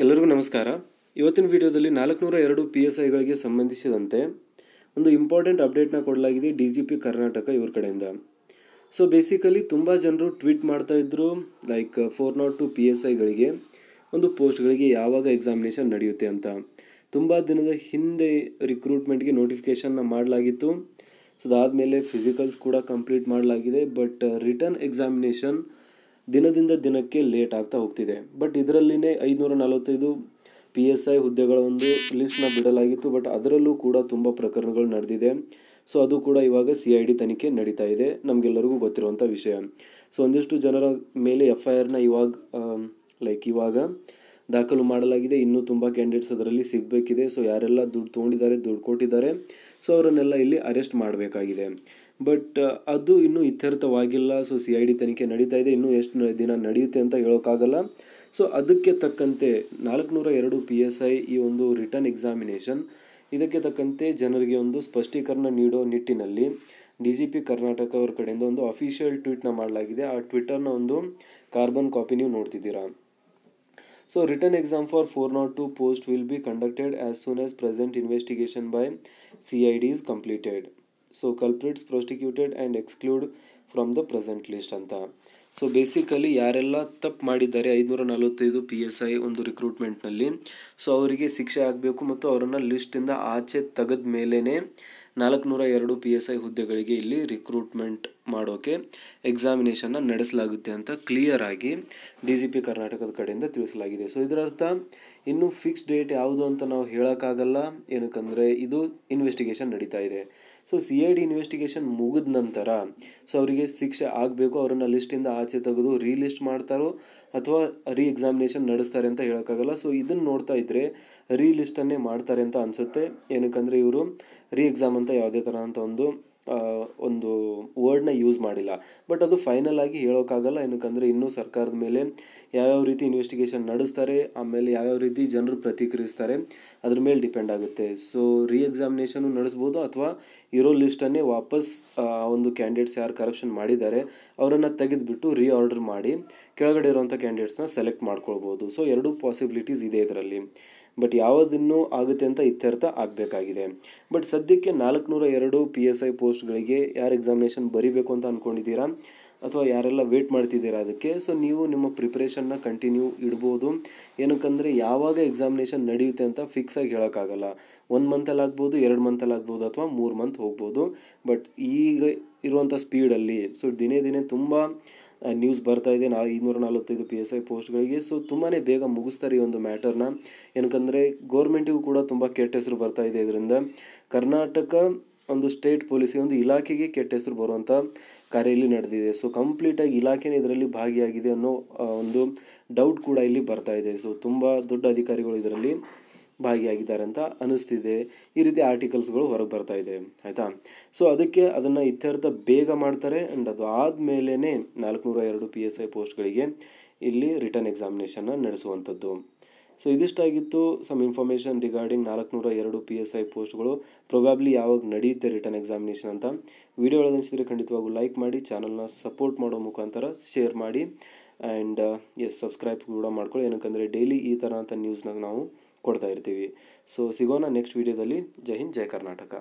ಎಲ್ಲರಿಗೂ ನಮಸ್ಕಾರ ಇವತ್ತಿನ ವಿಡಿಯೋದಲ್ಲಿ ನಾಲ್ಕುನೂರ ಎರಡು ಪಿ ಎಸ್ ಐಗಳಿಗೆ ಸಂಬಂಧಿಸಿದಂತೆ ಒಂದು ಇಂಪಾರ್ಟೆಂಟ್ ಅಪ್ಡೇಟ್ನ ಕೊಡಲಾಗಿದೆ ಡಿ ಜಿ ಪಿ ಕರ್ನಾಟಕ ಇವ್ರ ಕಡೆಯಿಂದ ಸೊ ಬೇಸಿಕಲಿ ತುಂಬ ಜನರು ಟ್ವೀಟ್ ಮಾಡ್ತಾ ಇದ್ದರು like four nought two P S ಐಗಳಿಗೆ ಒಂದು ಪೋಸ್ಟ್ಗಳಿಗೆ ಯಾವಾಗ ಎಕ್ಸಾಮಿನೇಷನ್ ನಡೆಯುತ್ತೆ ಅಂತ ತುಂಬ ದಿನದ ಹಿಂದೆ ರಿಕ್ರೂಟ್ಮೆಂಟ್ಗೆ ನೋಟಿಫಿಕೇಷನ್ನ ಮಾಡಲಾಗಿತ್ತು ಸೊ ಅದಾದಮೇಲೆ ಫಿಸಿಕಲ್ಸ್ ಕೂಡ ಕಂಪ್ಲೀಟ್ ಮಾಡಲಾಗಿದೆ ಬಟ್ ರಿಟರ್ನ್ ಎಕ್ಸಾಮಿನೇಷನ್ ದಿನದಿಂದ ದಿನಕ್ಕೆ ಲೇಟ್ ಆಗ್ತಾ ಹೋಗ್ತಿದೆ ಬಟ್ ಇದರಲ್ಲಿನೇ ಐದುನೂರ ನಲವತ್ತೈದು ಪಿ ಎಸ್ ಐ ಹುದ್ದೆಗಳ ಒಂದು ಲಿಸ್ಟ್ನ ಬಿಡಲಾಗಿತ್ತು ಬಟ್ ಅದರಲ್ಲೂ ಕೂಡ ತುಂಬ ಪ್ರಕರಣಗಳು ನಡೆದಿದೆ ಸೊ ಅದು ಕೂಡ ಇವಾಗ ಸಿ ಐ ಡಿ ತನಿಖೆ ನಡೀತಾ ಇದೆ ನಮಗೆಲ್ಲರಿಗೂ ಗೊತ್ತಿರುವಂಥ ವಿಷಯ ಸೊ ಒಂದಿಷ್ಟು ಜನರ ಮೇಲೆ ಎಫ್ ಐ ಆರ್ನ ಇವಾಗ ಲೈಕ್ ಇವಾಗ ದಾಖಲು ಮಾಡಲಾಗಿದೆ ಇನ್ನೂ ತುಂಬ ಕ್ಯಾಂಡಿಡೇಟ್ಸ್ ಅದರಲ್ಲಿ ಸಿಗಬೇಕಿದೆ ಸೊ ಯಾರೆಲ್ಲ ದುಡ್ಡು ತೊಗೊಂಡಿದ್ದಾರೆ ದುಡ್ಡು ಕೊಟ್ಟಿದ್ದಾರೆ ಸೊ ಅವರನ್ನೆಲ್ಲ ಇಲ್ಲಿ ಅರೆಸ್ಟ್ ಮಾಡಬೇಕಾಗಿದೆ ಬಟ್ uh, ಅದು ಇನ್ನೂ ಇತ್ಯರ್ಥವಾಗಿಲ್ಲ ಸೊ ಸಿ ಐ ಡಿ ತನಿಖೆ ನಡೀತಾ ಇದೆ ಇನ್ನೂ ಎಷ್ಟು ದಿನ ನಡೆಯುತ್ತೆ ಅಂತ ಹೇಳೋಕ್ಕಾಗಲ್ಲ ಸೊ ಅದಕ್ಕೆ ತಕ್ಕಂತೆ ನಾಲ್ಕುನೂರ ಎರಡು ಪಿ ಎಸ್ ಐ ಈ ಒಂದು ರಿಟರ್ನ್ ಎಕ್ಸಾಮಿನೇಷನ್ ಇದಕ್ಕೆ ತಕ್ಕಂತೆ ಜನರಿಗೆ ಒಂದು ಸ್ಪಷ್ಟೀಕರಣ ನೀಡೋ ನಿಟ್ಟಿನಲ್ಲಿ ಡಿ ಜಿ ಪಿ ಕರ್ನಾಟಕ ಅವ್ರ ಕಡೆಯಿಂದ ಒಂದು ಅಫಿಷಿಯಲ್ ಟ್ವೀಟ್ನ ಮಾಡಲಾಗಿದೆ ಆ ಟ್ವಿಟರ್ನ ಒಂದು ಕಾರ್ಬನ್ ಕಾಪಿ ನೀವು ನೋಡ್ತಿದ್ದೀರಾ so written exam for four nought two post will be conducted as soon as present investigation by C I D is completed so culprits prosecuted and exclude from the present list ಅಂತ so basically ಯಾರೆಲ್ಲ ತಪ್ಪು ಮಾಡಿದ್ದಾರೆ ಐದುನೂರ ನಲವತ್ತೈದು P S I ಒಂದು ರಿಕ್ರೂಟ್ಮೆಂಟ್ನಲ್ಲಿ so ಅವರಿಗೆ ಶಿಕ್ಷೆ ಆಗಬೇಕು ಮತ್ತು ಅವರನ್ನು ಲಿಸ್ಟಿಂದ ಆಚೆ ತೆಗೆದ ಮೇಲೇ ನಾಲ್ಕುನೂರ ಎರಡು ಪಿ ಎಸ್ ಐ ಹುದ್ದೆಗಳಿಗೆ ಇಲ್ಲಿ ರಿಕ್ರೂಟ್ಮೆಂಟ್ ಮಾಡೋಕ್ಕೆ ಎಕ್ಸಾಮಿನೇಷನ್ನ ನಡೆಸಲಾಗುತ್ತೆ ಅಂತ ಕ್ಲಿಯರ್ ಆಗಿ ಡಿ ಜಿ ಪಿ ಕರ್ನಾಟಕದ ಕಡೆಯಿಂದ ತಿಳಿಸಲಾಗಿದೆ ಸೊ ಇದರರ್ಥ ಇನ್ನೂ ಫಿಕ್ಸ್ ಡೇಟ್ ಯಾವುದು ಅಂತ ನಾವು ಹೇಳೋಕ್ಕಾಗಲ್ಲ ಏನಕ್ಕಂದರೆ ಇದು ಇನ್ವೆಸ್ಟಿಗೇಷನ್ ನಡೀತಾ ಇದೆ so C I D investigation ಮುಗಿದ ನಂತರ ಸೊ ಅವರಿಗೆ ಶಿಕ್ಷೆ ಆಗಬೇಕು ಅವ್ರನ್ನ ಲಿಸ್ಟಿಂದ ಆಚೆ ತೆಗೆದು ರೀಲಿಸ್ಟ್ ಮಾಡ್ತಾರೋ ಅಥವಾ ರೀ ಎಕ್ಸಾಮಿನೇಷನ್ ನಡೆಸ್ತಾರೆ ಅಂತ ಹೇಳೋಕ್ಕಾಗಲ್ಲ ಸೊ ಇದನ್ನು ನೋಡ್ತಾ ಇದ್ದರೆ ರೀಲಿಸ್ಟನ್ನೇ ಮಾಡ್ತಾರೆ ಅಂತ ಅನಿಸುತ್ತೆ ಏನಕ್ಕಂದರೆ ಇವರು ರೀ ಎಕ್ಸಾಮ್ ಅಂತ ಯಾವುದೇ ಥರ ಅಂತ ಒಂದು ಒಂದು ವರ್ಡ್ನ ಯೂಸ್ ಮಾಡಿಲ್ಲ ಬಟ್ ಅದು ಫೈನಲ್ ಆಗಿ ಹೇಳೋಕ್ಕಾಗಲ್ಲ ಏನಕ್ಕಂದರೆ ಇನ್ನೂ ಸರ್ಕಾರದ ಮೇಲೆ ಯಾವ್ಯಾವ ರೀತಿ ಇನ್ವೆಸ್ಟಿಗೇಷನ್ ನಡೆಸ್ತಾರೆ ಆಮೇಲೆ ಯಾವ್ಯಾವ ರೀತಿ ಜನರು ಪ್ರತಿಕ್ರಿಯಿಸ್ತಾರೆ ಅದ್ರ ಮೇಲೆ ಡಿಪೆಂಡ್ ಆಗುತ್ತೆ ಸೊ ರೀ ಎಕ್ಸಾಮಿನೇಷನು ನಡೆಸ್ಬೋದು ಅಥವಾ ಇರೋ ಲಿಸ್ಟನ್ನೇ ವಾಪಸ್ ಒಂದು ಕ್ಯಾಂಡಿಡೇಟ್ಸ್ ಯಾರು ಕರಪ್ಷನ್ ಮಾಡಿದ್ದಾರೆ ಅವರನ್ನು ತೆಗೆದುಬಿಟ್ಟು ರೀಆರ್ಡರ್ ಮಾಡಿ ಕೆಳಗಡೆ ಇರೋವಂಥ ಕ್ಯಾಂಡಿಡೇಟ್ಸ್ನ ಸೆಲೆಕ್ಟ್ ಮಾಡ್ಕೊಳ್ಬೋದು ಸೊ ಎರಡೂ ಪಾಸಿಬಿಲಿಟೀಸ್ ಇದೆ ಇದರಲ್ಲಿ ಬಟ್ ಯಾವುದನ್ನು ಆಗುತ್ತೆ ಅಂತ ಇತ್ಯರ್ಥ ಆಗಬೇಕಾಗಿದೆ ಬಟ್ ಸದ್ಯಕ್ಕೆ ನಾಲ್ಕುನೂರ ಎರಡು ಪಿ ಎಸ್ ಐ ಪೋಸ್ಟ್ಗಳಿಗೆ ಯಾರು ಎಕ್ಸಾಮಿನೇಷನ್ ಬರಿಬೇಕು ಅಂತ ಅಂದ್ಕೊಂಡಿದ್ದೀರಾ ಅಥವಾ ಯಾರೆಲ್ಲ ವೇಟ್ ಮಾಡ್ತಿದ್ದೀರಾ ಅದಕ್ಕೆ ಸೊ ನೀವು ನಿಮ್ಮ ಪ್ರಿಪ್ರೇಷನ್ನ ಕಂಟಿನ್ಯೂ ಇಡ್ಬೋದು ಏನಕ್ಕಂದರೆ ಯಾವಾಗ ಎಕ್ಸಾಮಿನೇಷನ್ ನಡೆಯುತ್ತೆ ಅಂತ ಫಿಕ್ಸಾಗಿ ಹೇಳೋಕ್ಕಾಗಲ್ಲ ಒಂದು ಮಂತಲ್ಲಿ ಆಗ್ಬೋದು ಎರಡು ಮಂತಲ್ಲಿ ಆಗ್ಬೋದು ಅಥವಾ ಮೂರು ಮಂತ್ ಹೋಗ್ಬೋದು ಬಟ್ ಈಗ ಇರುವಂಥ ಸ್ಪೀಡಲ್ಲಿ ಸೊ ದಿನೇ ದಿನೇ ತುಂಬ ನ್ಯೂಸ್ ಇದೆ ನಾ ಇನ್ನೂರ ನಲವತ್ತೈದು ಪಿ ಎಸ್ ಐ ಪೋಸ್ಟ್ಗಳಿಗೆ ಸೊ ತುಂಬಾ ಬೇಗ ಮುಗಿಸ್ತಾರೆ ಈ ಒಂದು ಮ್ಯಾಟರ್ನ ಏನಕ್ಕಂದರೆ ಗೋರ್ಮೆಂಟಿಗೂ ಕೂಡ ತುಂಬ ಕೆಟ್ಟ ಹೆಸರು ಬರ್ತಾ ಇದೆ ಇದರಿಂದ ಕರ್ನಾಟಕ ಒಂದು ಸ್ಟೇಟ್ ಪೊಲೀಸ್ ಒಂದು ಇಲಾಖೆಗೆ ಕೆಟ್ಟ ಹೆಸರು ಬರುವಂಥ ಕಾರ್ಯ ಇಲ್ಲಿ ನಡೆದಿದೆ ಸೊ ಕಂಪ್ಲೀಟಾಗಿ ಇಲಾಖೆನೇ ಇದರಲ್ಲಿ ಭಾಗಿಯಾಗಿದೆ ಅನ್ನೋ ಒಂದು ಡೌಟ್ ಕೂಡ ಇಲ್ಲಿ ಬರ್ತಾ ಇದೆ ಸೊ ತುಂಬ ದೊಡ್ಡ ಅಧಿಕಾರಿಗಳು ಇದರಲ್ಲಿ ಭಾಗಿಯಾಗಿದ್ದಾರೆ ಅಂತ ಅನ್ನಿಸ್ತಿದೆ ಈ ರೀತಿ ಆರ್ಟಿಕಲ್ಸ್ಗಳು ಹೊರಗೆ ಬರ್ತಾ ಇದೆ ಆಯಿತಾ ಸೊ ಅದಕ್ಕೆ ಅದನ್ನು ಇತ್ಯರ್ಥ ಬೇಗ ಮಾಡ್ತಾರೆ ಆ್ಯಂಡ್ ಅದು ಆದಮೇಲೆ ನಾಲ್ಕುನೂರ ಎರಡು ಪಿ ಎಸ್ ಐ ಪೋಸ್ಟ್ಗಳಿಗೆ ಇಲ್ಲಿ ರಿಟರ್ನ್ ಎಕ್ಸಾಮಿನೇಷನ್ನ ನಡೆಸುವಂಥದ್ದು ಸೊ ಇದಿಷ್ಟಾಗಿತ್ತು ಸಮ್ ಇನ್ಫಾರ್ಮೇಷನ್ ರಿಗಾರ್ಡಿಂಗ್ ನಾಲ್ಕುನೂರ ಎರಡು ಪಿ ಎಸ್ ಐ ಪೋಸ್ಟ್ಗಳು ಪ್ರೊಬ್ಯಾಬ್ಲಿ ಯಾವಾಗ ನಡೆಯುತ್ತೆ ರಿಟರ್ನ್ ಎಕ್ಸಾಮಿನೇಷನ್ ಅಂತ ವಿಡಿಯೋ ಒಳಗೆ ಅನಿಸಿದರೆ ಖಂಡಿತವಾಗೂ ಲೈಕ್ ಮಾಡಿ ಚಾನಲ್ನ ಸಪೋರ್ಟ್ ಮಾಡೋ ಮುಖಾಂತರ ಶೇರ್ ಮಾಡಿ ಆ್ಯಂಡ್ ಎಸ್ ಸಬ್ಸ್ಕ್ರೈಬ್ ಕೂಡ ಮಾಡ್ಕೊಳ್ಳಿ ಏನಕ್ಕಂದರೆ ಡೈಲಿ ಈ ಥರ ಅಂತ ನ್ಯೂಸ್ನಾಗ ನಾವು ಕೊಡ್ತಾ ಇರ್ತೀವಿ ಸೊ ಸಿಗೋಣ ನೆಕ್ಸ್ಟ್ ವೀಡಿಯೋದಲ್ಲಿ ಜೈ ಹಿಂದ್ ಜೈ ಕರ್ನಾಟಕ